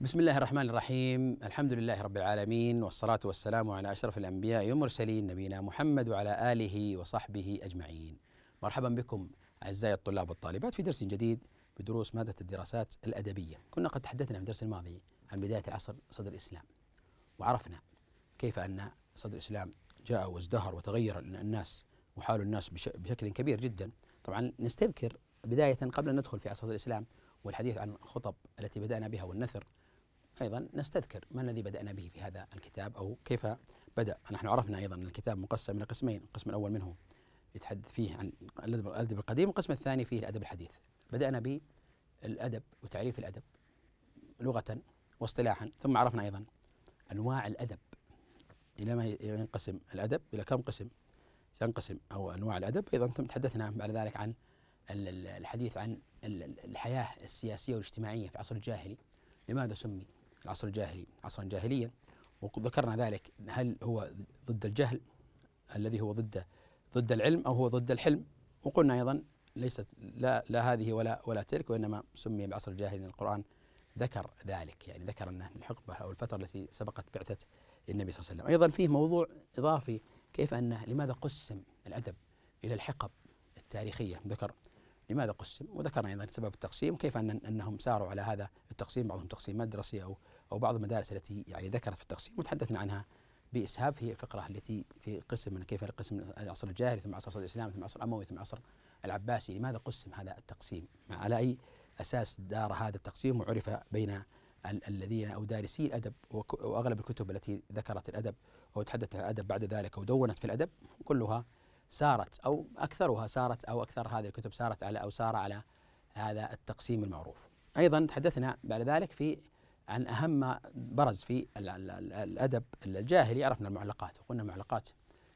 بسم الله الرحمن الرحيم الحمد لله رب العالمين والصلاة والسلام على أشرف الأنبياء والمرسلين نبينا محمد وعلى آله وصحبه أجمعين مرحبا بكم أعزائي الطلاب والطالبات في درس جديد بدروس مادة الدراسات الأدبية كنا قد تحدثنا في الدرس الماضي عن بداية العصر صدر الإسلام وعرفنا كيف أن صدر الإسلام جاء وازدهر وتغير الناس وحال الناس بشكل كبير جدا طبعا نستذكر بداية قبل أن ندخل في عصر الإسلام والحديث عن الخطب التي بدأنا بها والنثر أيضا نستذكر ما الذي بدأنا به في هذا الكتاب أو كيف بدأ نحن عرفنا أيضا ان الكتاب مقسم إلى قسمين القسم الأول منه يتحدث فيه عن الأدب القديم والقسم الثاني فيه الأدب الحديث بدأنا بالأدب وتعريف الأدب لغة واصطلاحا ثم عرفنا أيضا أنواع الأدب إلى ما ينقسم الأدب إلى كم قسم تنقسم أو أنواع الأدب أيضا ثم تحدثنا بعد ذلك عن الحديث عن الحياة السياسية والاجتماعية في العصر الجاهلي لماذا سمي العصر الجاهلي عصرا جاهليا وذكرنا ذلك هل هو ضد الجهل الذي هو ضد ضد العلم او هو ضد الحلم وقلنا ايضا ليست لا لا هذه ولا ولا تلك وانما سمي بالعصر الجاهلي لان القران ذكر ذلك يعني ذكر ان الحقبه او الفتره التي سبقت بعثه النبي صلى الله عليه وسلم ايضا فيه موضوع اضافي كيف انه لماذا قسم الادب الى الحقب التاريخيه ذكر لماذا قسم وذكرنا أيضا سبب التقسيم وكيف أن أنهم ساروا على هذا التقسيم بعضهم تقسيم مدرسي أو أو بعض المدارس التي يعني ذكرت في التقسيم وتحدثنا عنها بإسهاب في الفقرة التي في قسم من كيف القسم العصر الجاهلي ثم عصر الإسلام ثم عصر الأموي ثم عصر العباسي لماذا قسم هذا التقسيم على أي أساس دار هذا التقسيم وعرف بين الذين او دارسي الادب واغلب الكتب التي ذكرت الادب او تحدثت عن الادب بعد ذلك ودونت في الادب كلها سارت أو أكثرها سارت أو أكثر هذه الكتب سارت على أو سار على هذا التقسيم المعروف أيضا تحدثنا بعد ذلك في عن أهم ما برز في الأدب الجاهلي عرفنا المعلقات وقلنا المعلقات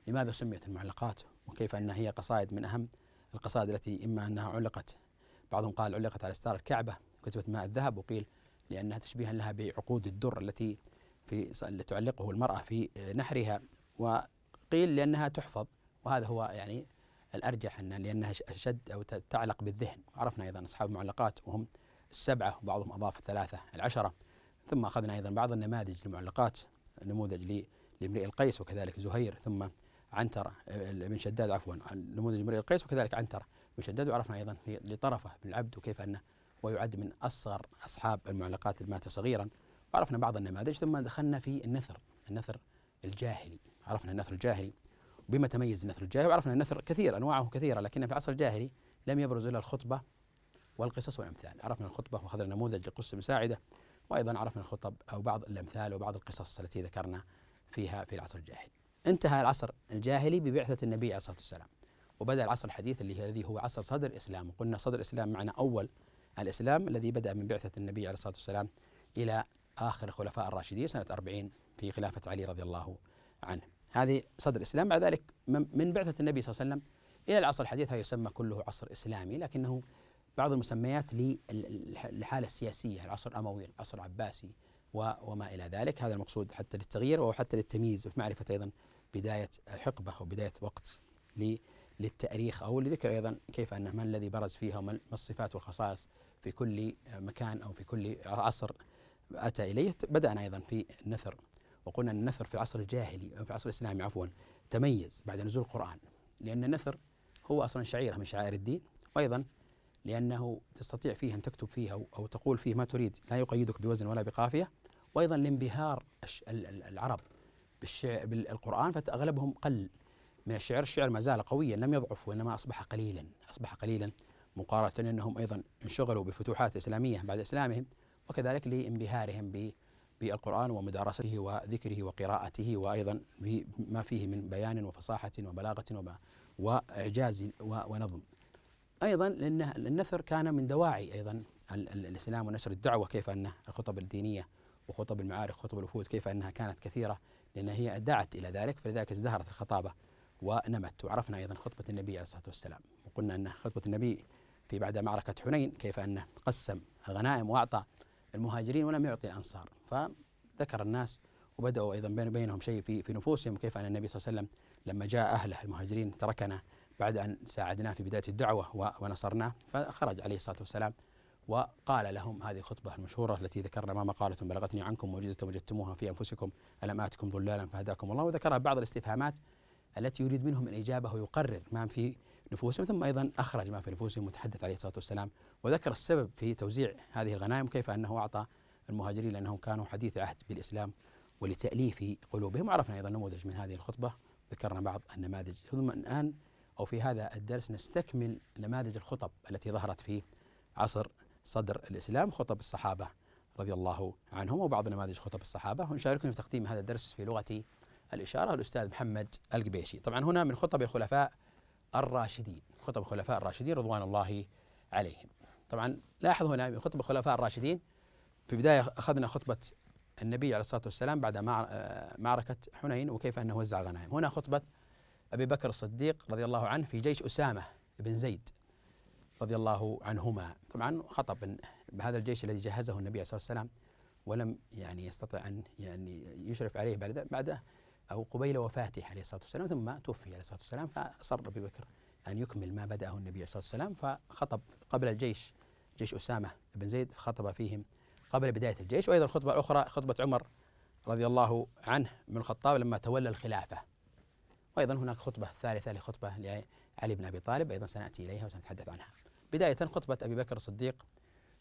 لماذا سميت المعلقات وكيف أنها هي قصائد من أهم القصائد التي إما أنها علقت بعضهم قال علقت على ستار الكعبة كتبت ماء الذهب وقيل لأنها تشبيها لها بعقود الدر التي في تعلقه المرأة في نحرها وقيل لأنها تحفظ وهذا هو يعني الارجح ان لانها اشد او تعلق بالذهن عرفنا ايضا اصحاب المعلقات وهم السبعه وبعضهم اضاف الثلاثه العشره ثم اخذنا ايضا بعض النماذج للمعلقات نموذج لامرئ القيس وكذلك زهير ثم عنتر آه، بن شداد عفوا نموذج امرئ القيس وكذلك عنتر بن شداد وعرفنا ايضا لطرفه بن العبد وكيف انه ويعد من اصغر اصحاب المعلقات مات صغيرا عرفنا بعض النماذج ثم دخلنا في النثر النثر الجاهلي عرفنا النثر الجاهلي بما تميز النثر الجاهلي وعرفنا النثر كثير أنواعه كثيرة لكن في العصر الجاهلي لم يبرز إلا الخطبة والقصص والأمثال عرفنا الخطبة وأخذنا نموذج لقصة مساعدة وأيضا عرفنا الخطب أو بعض الأمثال وبعض القصص التي ذكرنا فيها في العصر الجاهلي انتهى العصر الجاهلي ببعثة النبي عليه الصلاة والسلام وبدأ العصر الحديث الذي هو عصر صدر الإسلام وقلنا صدر الإسلام معنى أول الإسلام الذي بدأ من بعثة النبي عليه الصلاة والسلام إلى آخر الخلفاء الراشدين سنة 40 في خلافة علي رضي الله عنه هذه صدر الإسلام بعد ذلك من بعثة النبي صلى الله عليه وسلم إلى العصر الحديث هذا يسمى كله عصر إسلامي لكنه بعض المسميات للحالة السياسية العصر الأموي العصر العباسي وما إلى ذلك هذا المقصود حتى للتغيير وحتى للتمييز ومعرفة أيضا بداية حقبة وبداية وقت للتاريخ او لذكر ايضا كيف ان ما الذي برز فيها وما الصفات والخصائص في كل مكان او في كل عصر اتى اليه بدانا ايضا في النثر وقلنا أن النثر في العصر الجاهلي في العصر الإسلامي عفوا تميز بعد نزول القرآن لأن النثر هو أصلا شعيرة من شعائر الدين وأيضا لأنه تستطيع فيه أن تكتب فيها أو, تقول فيه ما تريد لا يقيدك بوزن ولا بقافية وأيضا لانبهار العرب بالشعر بالقرآن فأغلبهم قل من الشعر الشعر ما زال قويا لم يضعف وإنما أصبح قليلا أصبح قليلا مقارنة أنهم أيضا انشغلوا بالفتوحات الإسلامية بعد إسلامهم وكذلك لانبهارهم بالقرآن ومدارسته وذكره وقراءته وأيضا بما فيه من بيان وفصاحة وبلاغة وما وإعجاز ونظم أيضا لأن النثر كان من دواعي أيضا الإسلام ونشر الدعوة كيف أن الخطب الدينية وخطب المعارك وخطب الوفود كيف أنها كانت كثيرة لأن هي دعت إلى ذلك فلذلك ازدهرت الخطابة ونمت وعرفنا أيضا خطبة النبي عليه الصلاة والسلام وقلنا أن خطبة النبي في بعد معركة حنين كيف أنه قسم الغنائم وأعطى المهاجرين ولم يعطي الأنصار فذكر الناس وبدأوا أيضا بين بينهم شيء في في نفوسهم كيف أن النبي صلى الله عليه وسلم لما جاء أهله المهاجرين تركنا بعد أن ساعدناه في بداية الدعوة ونصرناه فخرج عليه الصلاة والسلام وقال لهم هذه الخطبة المشهورة التي ذكرنا ما مقالة بلغتني عنكم وجدتم وجدتموها في أنفسكم ألم آتكم ظلالا فهداكم الله وذكرها بعض الاستفهامات التي يريد منهم الإجابة ويقرر ما في نفوسهم ثم أيضا أخرج ما في نفوسهم وتحدث عليه الصلاة والسلام وذكر السبب في توزيع هذه الغنائم كيف أنه أعطى المهاجرين لأنهم كانوا حديث عهد بالإسلام ولتأليف قلوبهم وعرفنا أيضا نموذج من هذه الخطبة ذكرنا بعض النماذج ثم الآن أو في هذا الدرس نستكمل نماذج الخطب التي ظهرت في عصر صدر الإسلام خطب الصحابة رضي الله عنهم وبعض نماذج خطب الصحابة ونشارككم في تقديم هذا الدرس في لغة الإشارة الأستاذ محمد القبيشي طبعا هنا من خطب الخلفاء الراشدين خطب الخلفاء الراشدين رضوان الله عليهم طبعا لاحظ هنا خطب الخلفاء الراشدين في بداية أخذنا خطبة النبي عليه الصلاة والسلام بعد آه، معركة حنين وكيف أنه وزع الغنائم هنا خطبة أبي بكر الصديق رضي الله عنه في جيش أسامة بن زيد رضي الله عنهما طبعا خطب بهذا الجيش الذي جهزه النبي عليه الصلاة والسلام ولم يعني يستطع أن يعني يشرف عليه بعد بعده أو قبيل وفاته عليه الصلاة والسلام ثم توفي عليه الصلاة والسلام فأصر أبي بكر أن يكمل ما بدأه النبي عليه الصلاة والسلام فخطب قبل الجيش جيش أسامة بن زيد خطب فيهم قبل بداية الجيش وأيضا الخطبة الأخرى خطبة عمر رضي الله عنه من الخطاب لما تولى الخلافة وأيضا هناك خطبة ثالثة لخطبة لعلي بن أبي طالب أيضا سنأتي إليها وسنتحدث عنها بداية خطبة أبي بكر الصديق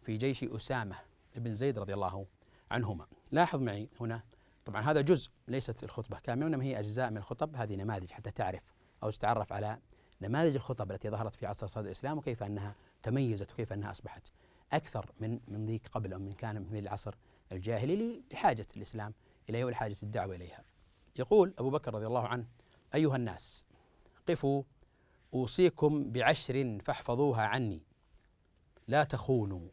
في جيش أسامة بن زيد رضي الله عنهما لاحظ معي هنا طبعا هذا جزء ليست الخطبة كاملة وإنما هي أجزاء من الخطب هذه نماذج حتى تعرف أو تتعرف على نماذج الخطب التي ظهرت في عصر صدر الإسلام وكيف أنها تميزت وكيف أنها أصبحت أكثر من من ذيك قبل أو من كان من العصر الجاهلي لحاجة الإسلام إليها ولحاجة الدعوة إليها يقول أبو بكر رضي الله عنه أيها الناس قفوا أوصيكم بعشر فاحفظوها عني لا تخونوا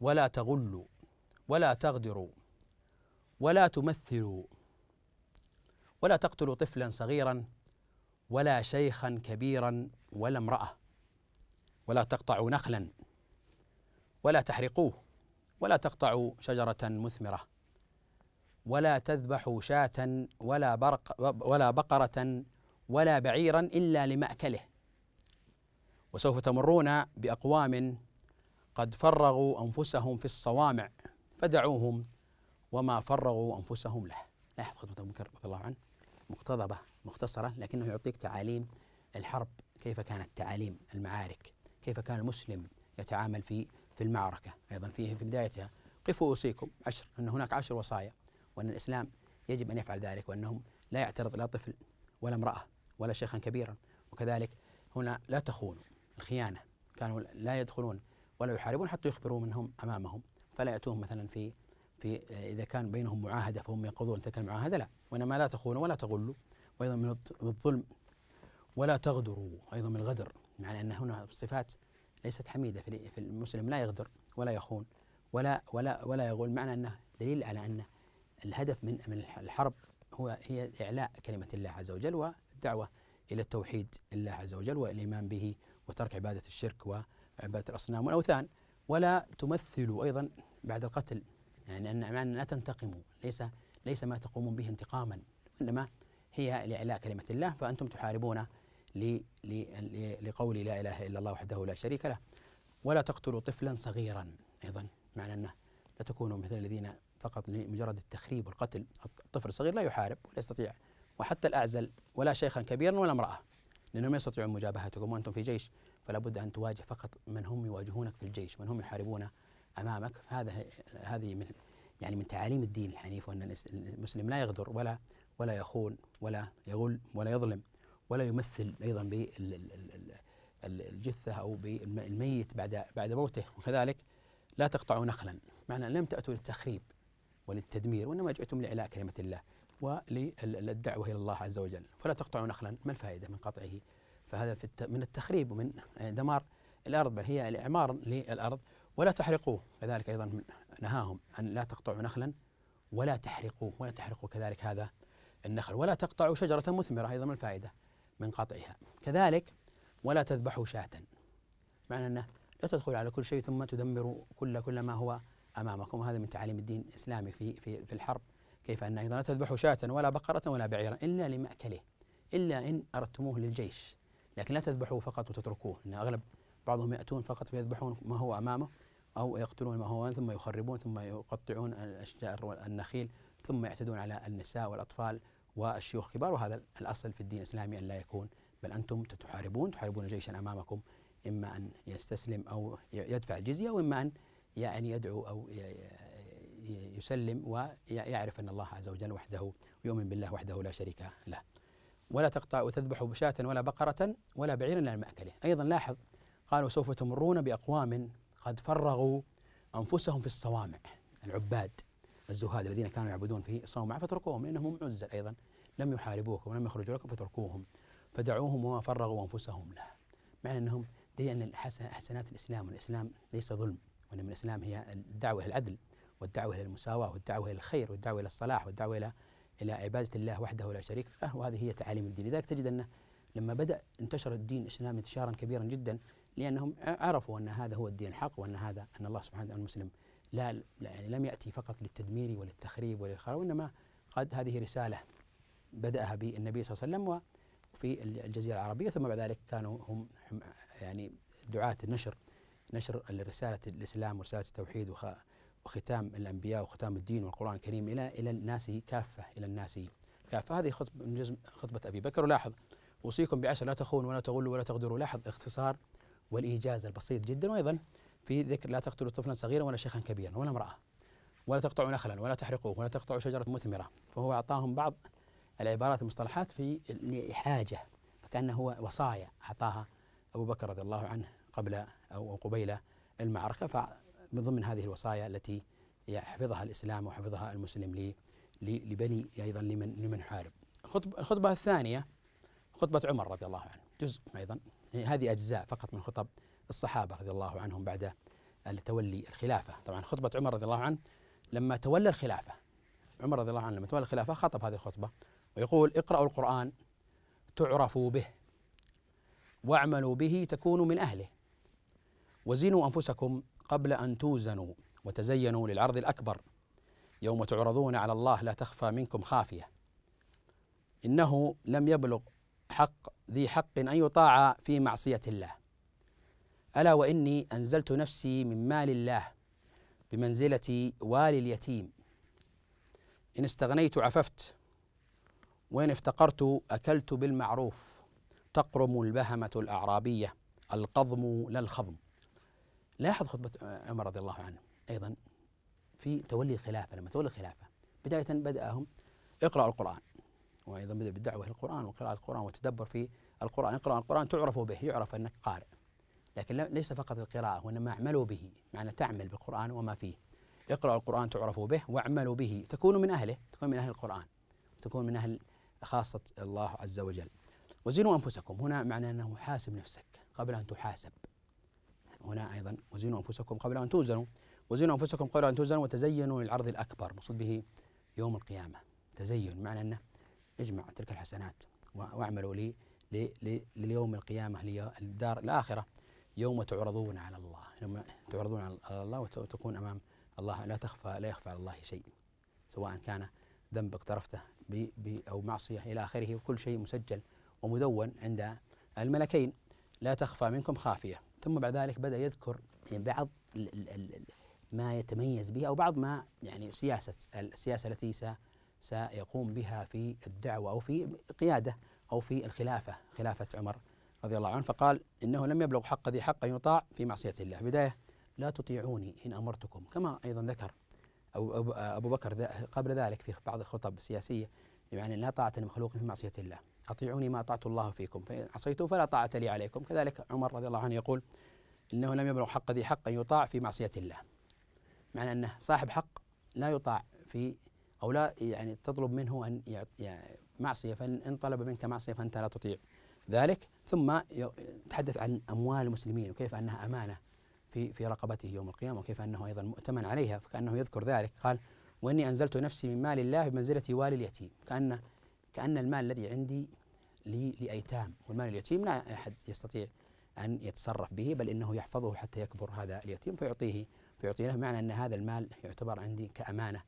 ولا تغلوا ولا تغدروا ولا تمثلوا ولا تقتلوا طفلا صغيرا ولا شيخا كبيرا ولا امرأة ولا تقطعوا نخلا ولا تحرقوه ولا تقطعوا شجرة مثمرة ولا تذبحوا شاة ولا برق ولا بقرة ولا بعيرا إلا لمأكله وسوف تمرون بأقوام قد فرغوا أنفسهم في الصوامع فدعوهم وما فرغوا أنفسهم له لاحظ خطبة أبو بكر رضي الله عنه مقتضبة مختصرة لكنه يعطيك تعاليم الحرب كيف كانت تعاليم المعارك كيف كان المسلم يتعامل في في المعركة أيضا فيه في بدايتها قفوا أوصيكم عشر أن هناك عشر وصايا وأن الإسلام يجب أن يفعل ذلك وأنهم لا يعترض لا طفل ولا امرأة ولا شيخا كبيرا وكذلك هنا لا تخونوا الخيانة كانوا لا يدخلون ولا يحاربون حتى يخبروا منهم أمامهم فلا يأتوهم مثلا في في آه، اذا كان بينهم معاهده فهم ينقضون تلك المعاهده لا وانما لا تخونوا ولا تغلوا وايضا من الظلم ولا تغدروا ايضا من الغدر معنى ان هنا صفات ليست حميده في المسلم لا يغدر ولا يخون ولا ولا ولا يغول معنى انه دليل على ان الهدف من من الحرب هو هي اعلاء كلمه الله عز وجل والدعوه الى التوحيد الله عز وجل والايمان به وترك عباده الشرك وعباده الاصنام والاوثان ولا تمثلوا ايضا بعد القتل يعني أن أماننا لا تنتقموا ليس ليس ما تقومون به انتقاما وإنما هي لإعلاء كلمة الله فأنتم تحاربون لقول لا إله إلا الله وحده لا شريك له ولا تقتلوا طفلا صغيرا أيضا معنى أنه لا تكونوا مثل الذين فقط لمجرد التخريب والقتل الطفل الصغير لا يحارب ولا يستطيع وحتى الأعزل ولا شيخا كبيرا ولا امرأة لأنهم ما يستطيعون مجابهتكم وأنتم في جيش فلا بد أن تواجه فقط من هم يواجهونك في الجيش من هم يحاربون امامك هذا هذه من يعني من تعاليم الدين الحنيف وان المسلم لا يغدر ولا ولا يخون ولا يغل ولا يظلم ولا يمثل ايضا بالجثه او بالميت بعد بعد موته وكذلك لا تقطعوا نخلا معنى لم تاتوا للتخريب وللتدمير وانما جئتم لاعلاء كلمه الله وللدعوه الى الله عز وجل فلا تقطعوا نخلا ما الفائده من قطعه فهذا في من التخريب ومن دمار الارض بل هي الاعمار للارض ولا تحرقوه كذلك أيضا نهاهم أن لا تقطعوا نخلا ولا تحرقوه ولا تحرقوا كذلك هذا النخل ولا تقطعوا شجرة مثمرة أيضا من الفائدة من قطعها كذلك ولا تذبحوا شاة معنى أنه لا تدخل على كل شيء ثم تدمر كل كل ما هو أمامكم وهذا من تعاليم الدين الإسلامي في في في الحرب كيف أن أيضا لا تذبحوا شاة ولا بقرة ولا بعيرا إلا لمأكله إلا إن أردتموه للجيش لكن لا تذبحوه فقط وتتركوه إن أغلب بعضهم يأتون فقط فيذبحون ما هو أمامه أو يقتلون المهوان ثم يخربون ثم يقطعون الأشجار والنخيل ثم يعتدون على النساء والأطفال والشيوخ كبار وهذا الأصل في الدين الإسلامي أن لا يكون بل أنتم تحاربون تحاربون جيشا أمامكم إما أن يستسلم أو يدفع الجزية وإما أن يعني يدعو أو يسلم ويعرف أن الله عز وجل وحده ويؤمن بالله وحده لا شريك له ولا تقطع وتذبح بشاة ولا بقرة ولا بعيرا للمأكلة أيضا لاحظ قالوا سوف تمرون بأقوام قد فرغوا أنفسهم في الصوامع العباد الزهاد الذين كانوا يعبدون في الصومعة فتركوهم لأنهم عزل أيضا لم يحاربوكم ولم يخرجوا لكم فتركوهم فدعوهم وفرغوا أنفسهم له مع أنهم دي أن حسنات الإسلام والإسلام ليس ظلم وإنما الإسلام هي الدعوة إلى العدل والدعوة إلى المساواة والدعوة إلى الخير والدعوة إلى الصلاح والدعوة إلى إلى عبادة الله وحده لا شريك له وهذه هي تعاليم الدين لذلك تجد أنه لما بدأ انتشر الدين الإسلامي انتشارا كبيرا جدا لأنهم عرفوا أن هذا هو الدين الحق وأن هذا أن الله سبحانه وتعالى المسلم لا, لا يعني لم يأتي فقط للتدمير وللتخريب وللخراب وإنما قد هذه رسالة بدأها بالنبي صلى الله عليه وسلم وفي الجزيرة العربية ثم بعد ذلك كانوا هم يعني دعاة النشر نشر رسالة الإسلام ورسالة التوحيد وختام الأنبياء وختام الدين والقرآن الكريم إلى إلى الناس كافة إلى الناس كافة هذه خطبة من جزم خطبة أبي بكر ولاحظ أوصيكم بعشر لا تخونوا ولا تغلوا ولا تغدروا لاحظ اختصار والإيجاز البسيط جدا وأيضا في ذكر لا تقتلوا طفلا صغيرا ولا شيخا كبيرا ولا امرأة ولا تقطعوا نخلا ولا تحرقوه ولا تقطعوا شجرة مثمرة فهو أعطاهم بعض العبارات المصطلحات في حاجة فكأنه هو وصايا أعطاها أبو بكر رضي الله عنه قبل أو قبيل المعركة فمن ضمن هذه الوصايا التي حفظها الإسلام وحفظها المسلم لبني أيضا لمن لمن حارب الخطبة الثانية خطبة عمر رضي الله عنه جزء أيضا هذه أجزاء فقط من خطب الصحابة رضي الله عنهم بعد تولي الخلافة طبعا خطبة عمر رضي الله عنه لما تولى الخلافة عمر رضي الله عنه لما تولى الخلافة خطب هذه الخطبة ويقول اقرأوا القرآن تعرفوا به واعملوا به تكونوا من أهله وزنوا أنفسكم قبل أن توزنوا وتزينوا للعرض الأكبر يوم تعرضون على الله لا تخفى منكم خافية إنه لم يبلغ حق ذي حق أن يطاع في معصية الله ألا وإني أنزلت نفسي من مال الله بمنزلة والي اليتيم إن استغنيت عففت وإن افتقرت أكلت بالمعروف تقرم البهمة الأعرابية القضم لا الخضم لاحظ خطبة عمر رضي الله عنه أيضا في تولي الخلافة لما تولي الخلافة بداية بدأهم اقرأوا القرآن وايضا بدا بالدعوه للقران وقراءه القران والتدبر في القران اقرا القران تعرف به يعرف انك قارئ لكن ليس فقط القراءه وانما اعملوا به معنى تعمل بالقران وما فيه اقرأ القرآن تعرف به واعملوا به تكونوا من أهله تكون من أهل القرآن تكون من أهل خاصة الله عز وجل وزنوا أنفسكم هنا معنى أنه حاسب نفسك قبل أن تحاسب هنا أيضا وزنوا أنفسكم قبل أن توزنوا وزنوا أنفسكم قبل أن توزنوا وتزينوا للعرض الأكبر مقصود به يوم القيامة تزين معنى أنه اجمع تلك الحسنات واعملوا لي, ليوم لليوم القيامة للدار الآخرة يوم تعرضون على الله يوم تعرضون على الله وتكون أمام الله لا تخفى لا يخفى على الله شيء سواء كان ذنب اقترفته أو معصية إلى آخره وكل شيء مسجل ومدون عند الملكين لا تخفى منكم خافية ثم بعد ذلك بدأ يذكر يعني بعض ما يتميز به أو بعض ما يعني سياسة السياسة التي سيقوم بها في الدعوة أو في قيادة أو في الخلافة خلافة عمر رضي الله عنه فقال إنه لم يبلغ حق ذي حق يطاع في معصية الله بداية لا تطيعوني إن أمرتكم كما أيضا ذكر أو أبو بكر قبل ذلك في بعض الخطب السياسية بمعنى لا طاعة لمخلوق في معصية الله أطيعوني ما أطعت الله فيكم فإن عصيته فلا طاعة لي عليكم كذلك عمر رضي الله عنه يقول إنه لم يبلغ حق ذي حق يطاع في معصية الله معنى أنه صاحب حق لا يطاع في أو لا يعني تطلب منه أن يعني معصية فإن طلب منك معصية فأنت لا تطيع ذلك ثم تحدث عن أموال المسلمين وكيف أنها أمانة في في رقبته يوم القيامة وكيف أنه أيضا مؤتمن عليها فكأنه يذكر ذلك قال وإني أنزلت نفسي من مال الله بمنزلة والي اليتيم كأن كأن المال الذي عندي لي لأيتام والمال اليتيم لا أحد يستطيع أن يتصرف به بل إنه يحفظه حتى يكبر هذا اليتيم فيعطيه فيعطي له معنى أن هذا المال يعتبر عندي كأمانة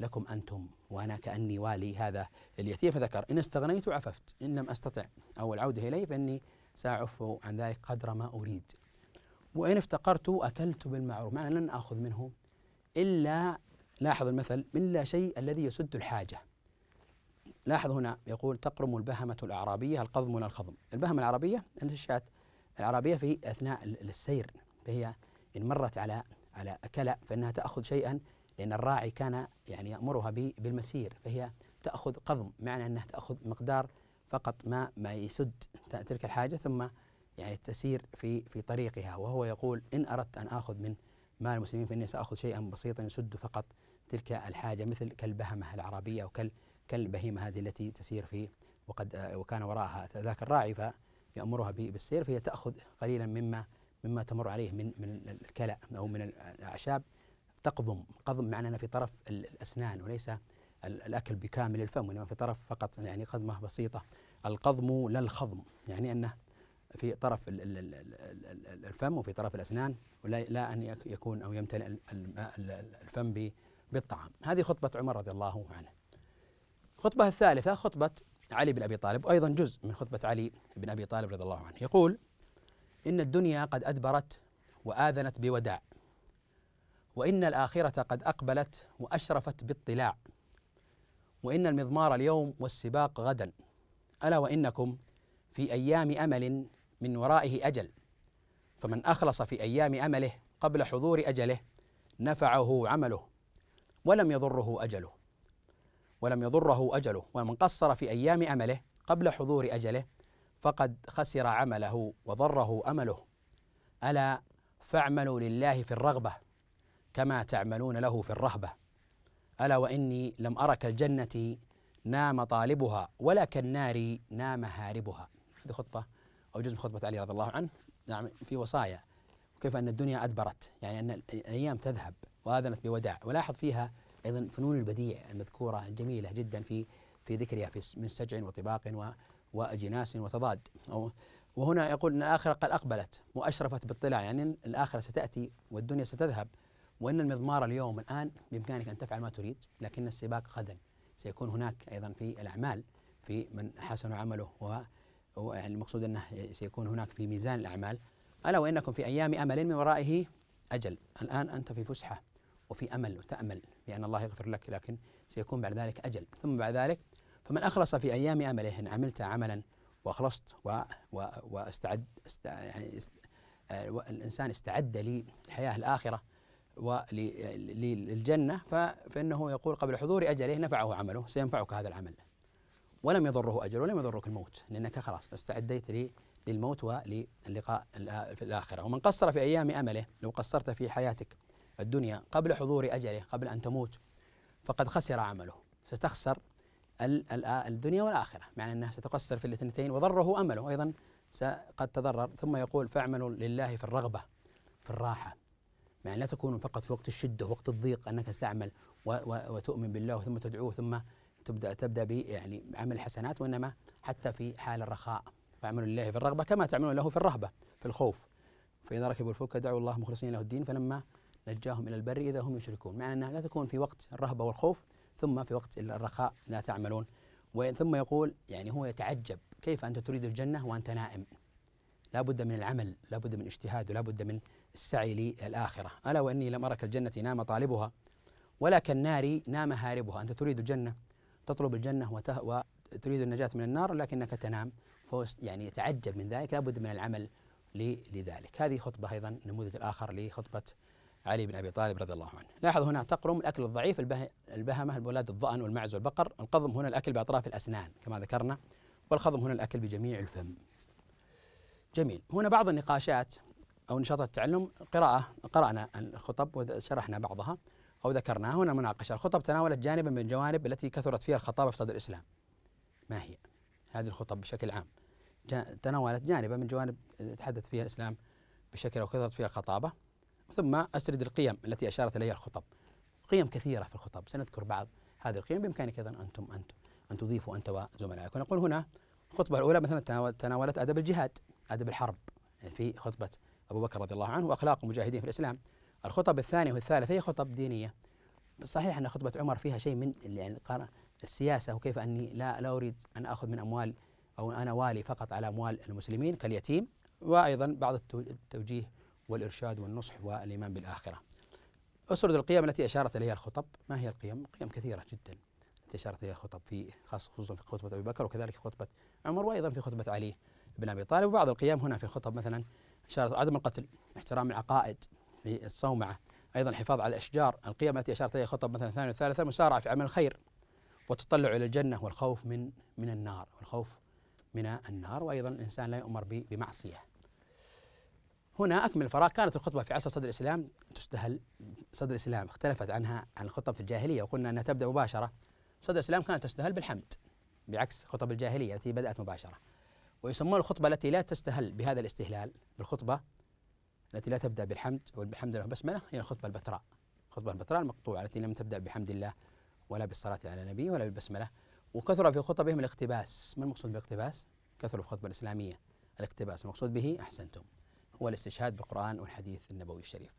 لكم أنتم وأنا كأني والي هذا اليتيم فذكر إن استغنيت عففت إن لم أستطع أو العودة إليه فإني سأعف عن ذلك قدر ما أريد وإن افتقرت أكلت بالمعروف معنى لن آخذ منه إلا لاحظ المثل إلا شيء الذي يسد الحاجة لاحظ هنا يقول تقرم البهمة الأعرابية القضم من الخضم البهمة العربية الشاة العربية في أثناء السير فهي إن مرت على على كلأ فإنها تأخذ شيئا لأن الراعي كان يعني يأمرها بالمسير فهي تأخذ قضم معنى أنها تأخذ مقدار فقط ما ما يسد تلك الحاجة ثم يعني تسير في في طريقها وهو يقول إن أردت أن آخذ من مال المسلمين فإني سآخذ شيئا بسيطا يسد فقط تلك الحاجة مثل كالبهمة العربية وكال كالبهيمة هذه التي تسير في وقد وكان وراءها ذاك الراعي فيأمرها بالسير فهي تأخذ قليلا مما مما تمر عليه من من الكلأ أو من الأعشاب تقضم قضم أنه في طرف الأسنان وليس الأكل بكامل الفم وإنما في طرف فقط يعني قضمة بسيطة القضم لا الخضم يعني أنه في طرف الفم وفي طرف الأسنان ولا لا أن يكون أو يمتلئ الفم بالطعام هذه خطبة عمر رضي الله عنه الخطبة الثالثة خطبة علي بن أبي طالب وأيضا جزء من خطبة علي بن أبي طالب رضي الله عنه يقول إن الدنيا قد أدبرت وآذنت بوداع وإن الآخرة قد أقبلت وأشرفت باطلاع وإن المضمار اليوم والسباق غدا ألا وإنكم في أيام أمل من ورائه أجل فمن أخلص في أيام أمله قبل حضور أجله نفعه عمله ولم يضره أجله ولم يضره أجله ومن قصر في أيام أمله قبل حضور أجله فقد خسر عمله وضره أمله ألا فاعملوا لله في الرغبة كما تعملون له في الرهبة ألا وإني لم أر كالجنة نام طالبها ولا كالنار نام هاربها هذه خطبة أو جزء من خطبة علي رضي الله عنه نعم في وصايا وكيف أن الدنيا أدبرت يعني أن الأيام تذهب وآذنت بوداع ولاحظ فيها أيضا فنون البديع المذكورة الجميلة جدا في في ذكرها في من سجع وطباق وأجناس وتضاد أو وهنا يقول أن الآخرة قد أقبلت وأشرفت بالطلاع يعني الآخرة ستأتي والدنيا ستذهب وان المضمار اليوم الان بامكانك ان تفعل ما تريد لكن السباق غدا سيكون هناك ايضا في الاعمال في من حسن عمله و يعني المقصود انه سيكون هناك في ميزان الاعمال الا وانكم في ايام امل من ورائه اجل الان انت في فسحه وفي امل وتامل بان الله يغفر لك لكن سيكون بعد ذلك اجل ثم بعد ذلك فمن اخلص في ايام امله ان عملت عملا واخلصت و و واستعد است يعني است آه، الانسان استعد للحياه الاخره وللجنة فإنه يقول قبل حضور أجله نفعه عمله سينفعك هذا العمل ولم يضره أجل ولم يضرك الموت لأنك خلاص استعديت لي للموت وللقاء في الآخرة ومن قصر في أيام أمله لو قصرت في حياتك الدنيا قبل حضور أجله قبل أن تموت فقد خسر عمله ستخسر الدنيا والآخرة مع أنها ستقصر في الاثنتين وضره أمله أيضا قد تضرر ثم يقول فاعملوا لله في الرغبة في الراحة يعني لا تكون فقط في وقت الشده وقت الضيق انك تستعمل وتؤمن بالله ثم تدعوه ثم تبدا تبدا ب يعني عمل الحسنات وانما حتى في حال الرخاء فاعملوا لله في الرغبه كما تعملون له في الرهبه في الخوف فاذا ركبوا الفلك دعوا الله مخلصين له الدين فلما نجاهم الى البر اذا هم يشركون معنى انها لا تكون في وقت الرهبه والخوف ثم في وقت الرخاء لا تعملون ثم يقول يعني هو يتعجب كيف انت تريد الجنه وانت نائم لا بد من العمل لا بد من اجتهاد ولا بد من السعي للآخرة ألا وإني لم أرك الجنة نام طالبها ولا كالنار نام هاربها أنت تريد الجنة تطلب الجنة وته... وتريد النجاة من النار لكنك تنام فهو يعني يتعجب من ذلك لابد من العمل لذلك هذه خطبة أيضا نموذج الآخر لخطبة علي بن أبي طالب رضي الله عنه لاحظ هنا تقرم الأكل الضعيف البهمة البولاد الضأن والمعز والبقر القضم هنا الأكل بأطراف الأسنان كما ذكرنا والخضم هنا الأكل بجميع الفم جميل هنا بعض النقاشات أو نشاط التعلم قراءة قرأنا الخطب وشرحنا بعضها أو ذكرناها هنا مناقشة الخطب تناولت جانبا من الجوانب التي كثرت فيها الخطابة في صدر الإسلام ما هي هذه الخطب بشكل عام تناولت جانبا من جوانب تحدث فيها الإسلام بشكل أو كثرت فيها الخطابة ثم أسرد القيم التي أشارت إليها الخطب قيم كثيرة في الخطب سنذكر بعض هذه القيم بإمكانك أيضا أنتم أنتم أن تضيفوا أنت وزملائك ونقول هنا الخطبة الأولى مثلا تناولت أدب الجهاد أدب الحرب يعني في خطبة أبو بكر رضي الله عنه وأخلاق المجاهدين في الإسلام الخطب الثانية والثالثة هي خطب دينية صحيح أن خطبة عمر فيها شيء من يعني السياسة وكيف أني لا, لا أريد أن أخذ من أموال أو أنا والي فقط على أموال المسلمين كاليتيم وأيضا بعض التوجيه والإرشاد والنصح والإيمان بالآخرة أسرد القيم التي أشارت إليها الخطب ما هي القيم؟ قيم كثيرة جدا التي أشارت إليها الخطب في خاصه خصوصا في خطبة أبي بكر وكذلك في خطبة عمر وأيضا في خطبة علي بن أبي طالب وبعض القيم هنا في الخطب مثلا اشارت عدم القتل احترام العقائد في الصومعه ايضا الحفاظ على الاشجار القيم التي اشارت اليها خطب مثلا الثانيه والثالثه مسارعه في عمل الخير والتطلع الى الجنه والخوف من من النار والخوف من النار وايضا الانسان لا يؤمر بمعصيه هنا اكمل الفراغ كانت الخطبه في عصر صدر الاسلام تستهل صدر الاسلام اختلفت عنها عن الخطب في الجاهليه وقلنا انها تبدا مباشره صدر الاسلام كانت تستهل بالحمد بعكس خطب الجاهليه التي بدات مباشره ويسمون الخطبة التي لا تستهل بهذا الاستهلال بالخطبة التي لا تبدأ بالحمد والحمد لله بسملة هي الخطبة البتراء الخطبة البتراء المقطوعة التي لم تبدأ بحمد الله ولا بالصلاة على النبي ولا بالبسملة وكثر في خطبهم الاقتباس ما المقصود بالاقتباس؟ كثر في الخطبة الإسلامية الاقتباس المقصود به أحسنتم هو الاستشهاد بالقرآن والحديث النبوي الشريف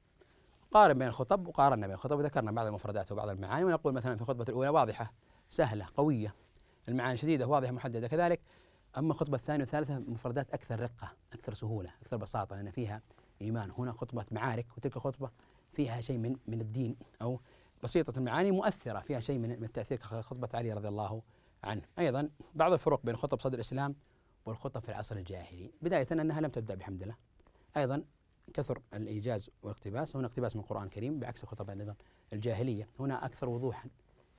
قارن بين الخطب وقارنا بين الخطب وذكرنا بعض المفردات وبعض المعاني ونقول مثلا في الخطبة الأولى واضحة سهلة قوية المعاني شديدة واضحة محددة كذلك أما الخطبة الثانية والثالثة مفردات أكثر رقة أكثر سهولة أكثر بساطة لأن فيها إيمان هنا خطبة معارك وتلك خطبة فيها شيء من من الدين أو بسيطة المعاني مؤثرة فيها شيء من التأثير كخطبة علي رضي الله عنه أيضا بعض الفروق بين خطب صدر الإسلام والخطب في العصر الجاهلي بداية أنها لم تبدأ بحمد الله أيضا كثر الإيجاز والاقتباس هنا اقتباس من القرآن الكريم بعكس الخطب أيضا الجاهلية هنا أكثر وضوحا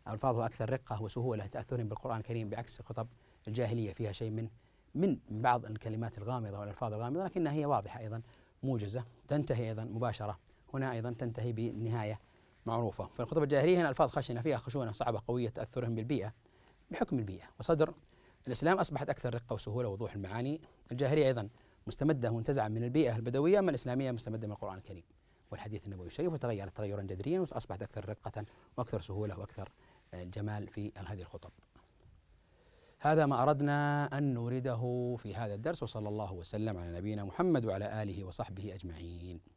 ألفاظها أكثر رقة وسهولة تاثر بالقرآن الكريم بعكس الخطب الجاهلية فيها شيء من من بعض الكلمات الغامضة والألفاظ الغامضة لكنها هي واضحة أيضا موجزة تنتهي أيضا مباشرة هنا أيضا تنتهي بنهاية معروفة فالخطب الجاهلية هنا ألفاظ خشنة فيها خشونة صعبة قوية تأثرهم بالبيئة بحكم البيئة وصدر الإسلام أصبحت أكثر رقة وسهولة ووضوح المعاني الجاهلية أيضا مستمدة منتزعة من البيئة البدوية أما الإسلامية مستمدة من القرآن الكريم والحديث النبوي الشريف وتغيرت تغيرا جذريا وأصبحت أكثر رقة وأكثر سهولة وأكثر الجمال آه، في هذه الخطب هذا ما أردنا أن نورده في هذا الدرس وصلى الله وسلم على نبينا محمد وعلى آله وصحبه أجمعين